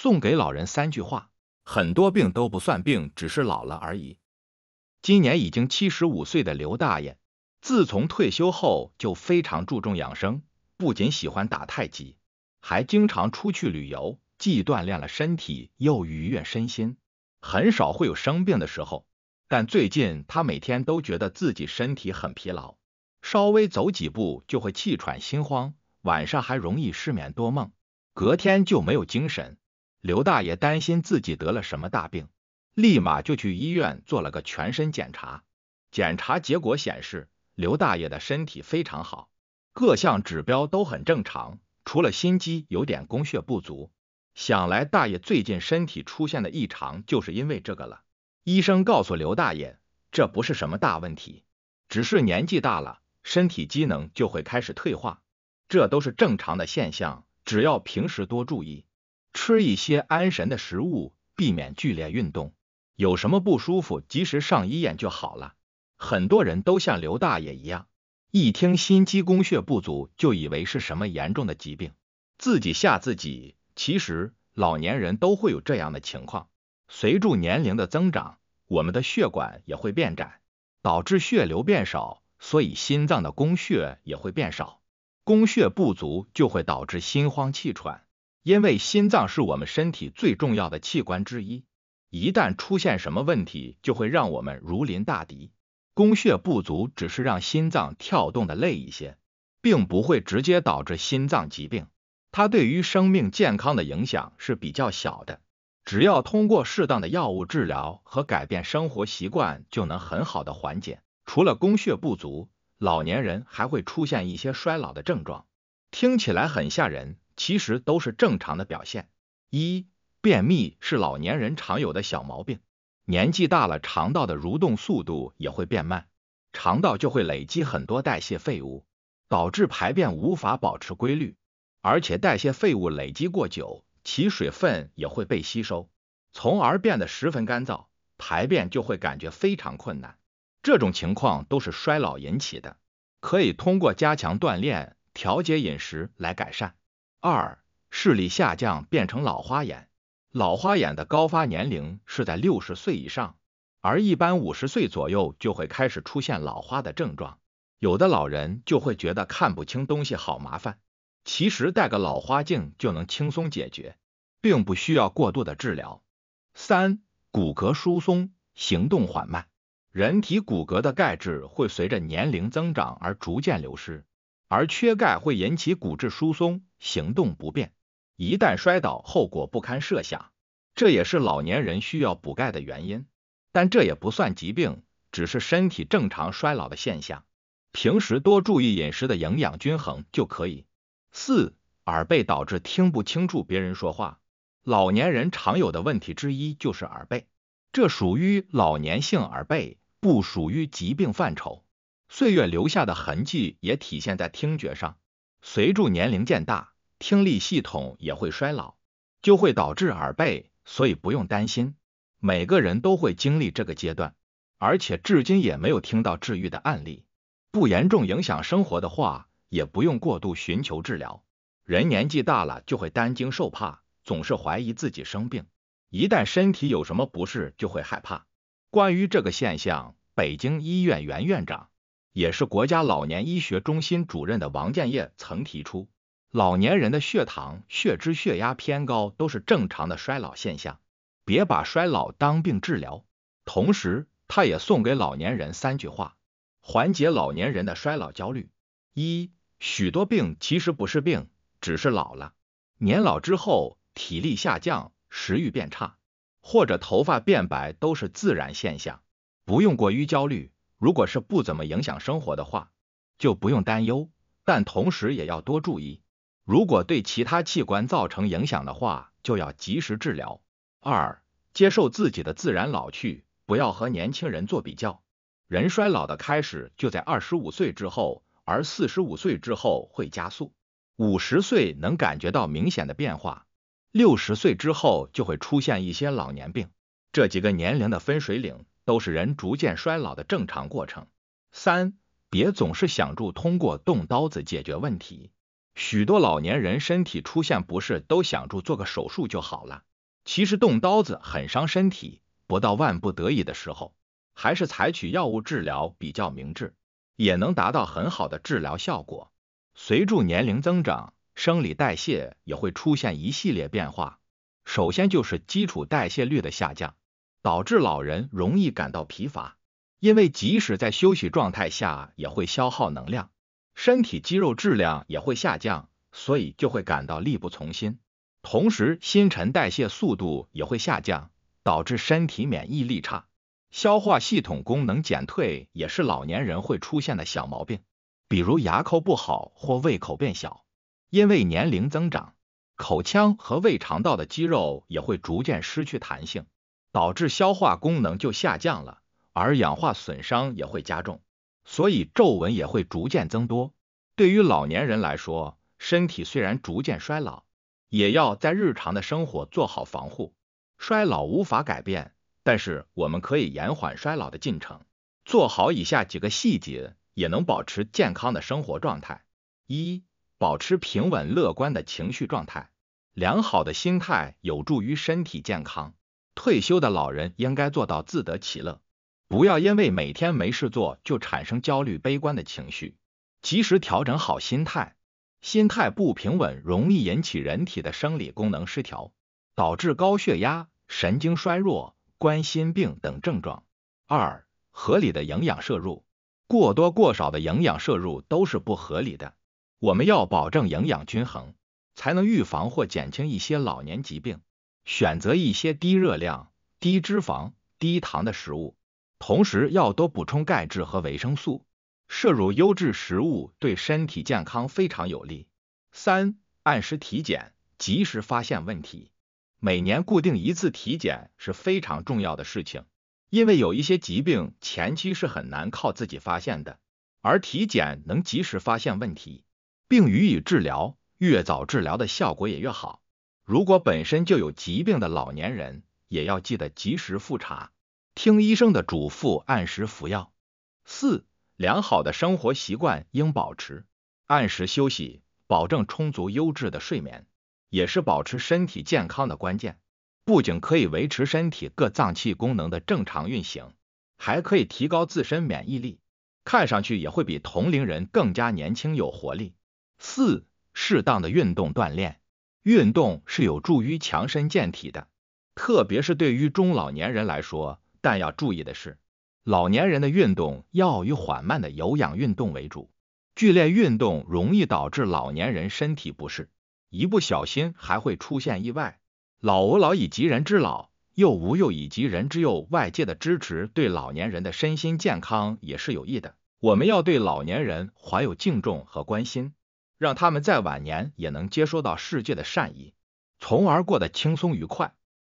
送给老人三句话，很多病都不算病，只是老了而已。今年已经七十五岁的刘大爷，自从退休后就非常注重养生，不仅喜欢打太极，还经常出去旅游，既锻炼了身体，又愉悦身心，很少会有生病的时候。但最近他每天都觉得自己身体很疲劳，稍微走几步就会气喘心慌，晚上还容易失眠多梦，隔天就没有精神。刘大爷担心自己得了什么大病，立马就去医院做了个全身检查。检查结果显示，刘大爷的身体非常好，各项指标都很正常，除了心肌有点供血不足。想来大爷最近身体出现的异常就是因为这个了。医生告诉刘大爷，这不是什么大问题，只是年纪大了，身体机能就会开始退化，这都是正常的现象，只要平时多注意。吃一些安神的食物，避免剧烈运动。有什么不舒服，及时上医院就好了。很多人都像刘大爷一样，一听心肌供血不足，就以为是什么严重的疾病，自己吓自己。其实，老年人都会有这样的情况。随着年龄的增长，我们的血管也会变窄，导致血流变少，所以心脏的供血也会变少。供血不足就会导致心慌气喘。因为心脏是我们身体最重要的器官之一，一旦出现什么问题，就会让我们如临大敌。供血不足只是让心脏跳动的累一些，并不会直接导致心脏疾病，它对于生命健康的影响是比较小的。只要通过适当的药物治疗和改变生活习惯，就能很好的缓解。除了供血不足，老年人还会出现一些衰老的症状，听起来很吓人。其实都是正常的表现。一便秘是老年人常有的小毛病，年纪大了，肠道的蠕动速度也会变慢，肠道就会累积很多代谢废物，导致排便无法保持规律。而且代谢废物累积过久，其水分也会被吸收，从而变得十分干燥，排便就会感觉非常困难。这种情况都是衰老引起的，可以通过加强锻炼、调节饮食来改善。二、视力下降变成老花眼，老花眼的高发年龄是在六十岁以上，而一般五十岁左右就会开始出现老花的症状，有的老人就会觉得看不清东西好麻烦，其实戴个老花镜就能轻松解决，并不需要过度的治疗。三、骨骼疏松，行动缓慢，人体骨骼的钙质会随着年龄增长而逐渐流失，而缺钙会引起骨质疏松。行动不便，一旦摔倒，后果不堪设想。这也是老年人需要补钙的原因，但这也不算疾病，只是身体正常衰老的现象。平时多注意饮食的营养均衡就可以。四，耳背导致听不清楚别人说话，老年人常有的问题之一就是耳背，这属于老年性耳背，不属于疾病范畴。岁月留下的痕迹也体现在听觉上。随着年龄渐大，听力系统也会衰老，就会导致耳背，所以不用担心。每个人都会经历这个阶段，而且至今也没有听到治愈的案例。不严重影响生活的话，也不用过度寻求治疗。人年纪大了就会担惊受怕，总是怀疑自己生病，一旦身体有什么不适就会害怕。关于这个现象，北京医院原院长。也是国家老年医学中心主任的王建业曾提出，老年人的血糖、血脂、血压偏高都是正常的衰老现象，别把衰老当病治疗。同时，他也送给老年人三句话，缓解老年人的衰老焦虑：一、许多病其实不是病，只是老了。年老之后，体力下降，食欲变差，或者头发变白，都是自然现象，不用过于焦虑。如果是不怎么影响生活的话，就不用担忧，但同时也要多注意。如果对其他器官造成影响的话，就要及时治疗。二、接受自己的自然老去，不要和年轻人做比较。人衰老的开始就在二十五岁之后，而四十五岁之后会加速。五十岁能感觉到明显的变化，六十岁之后就会出现一些老年病。这几个年龄的分水岭。都是人逐渐衰老的正常过程。三，别总是想住通过动刀子解决问题。许多老年人身体出现不适，都想住做个手术就好了。其实动刀子很伤身体，不到万不得已的时候，还是采取药物治疗比较明智，也能达到很好的治疗效果。随着年龄增长，生理代谢也会出现一系列变化。首先就是基础代谢率的下降。导致老人容易感到疲乏，因为即使在休息状态下也会消耗能量，身体肌肉质量也会下降，所以就会感到力不从心。同时，新陈代谢速度也会下降，导致身体免疫力差，消化系统功能减退也是老年人会出现的小毛病，比如牙口不好或胃口变小。因为年龄增长，口腔和胃肠道的肌肉也会逐渐失去弹性。导致消化功能就下降了，而氧化损伤也会加重，所以皱纹也会逐渐增多。对于老年人来说，身体虽然逐渐衰老，也要在日常的生活做好防护。衰老无法改变，但是我们可以延缓衰老的进程。做好以下几个细节，也能保持健康的生活状态。一、保持平稳乐观的情绪状态，良好的心态有助于身体健康。退休的老人应该做到自得其乐，不要因为每天没事做就产生焦虑、悲观的情绪，及时调整好心态。心态不平稳，容易引起人体的生理功能失调，导致高血压、神经衰弱、冠心病等症状。二、合理的营养摄入，过多过少的营养摄入都是不合理的。我们要保证营养均衡，才能预防或减轻一些老年疾病。选择一些低热量、低脂肪、低糖的食物，同时要多补充钙质和维生素，摄入优质食物对身体健康非常有利。三、按时体检，及时发现问题。每年固定一次体检是非常重要的事情，因为有一些疾病前期是很难靠自己发现的，而体检能及时发现问题，并予以治疗，越早治疗的效果也越好。如果本身就有疾病的老年人，也要记得及时复查，听医生的嘱咐，按时服药。四、良好的生活习惯应保持，按时休息，保证充足优质的睡眠，也是保持身体健康的关键。不仅可以维持身体各脏器功能的正常运行，还可以提高自身免疫力，看上去也会比同龄人更加年轻有活力。四、适当的运动锻炼。运动是有助于强身健体的，特别是对于中老年人来说。但要注意的是，老年人的运动要以缓慢的有氧运动为主，剧烈运动容易导致老年人身体不适，一不小心还会出现意外。老吾老以及人之老，幼吾幼以及人之幼，外界的支持对老年人的身心健康也是有益的。我们要对老年人怀有敬重和关心。让他们在晚年也能接收到世界的善意，从而过得轻松愉快。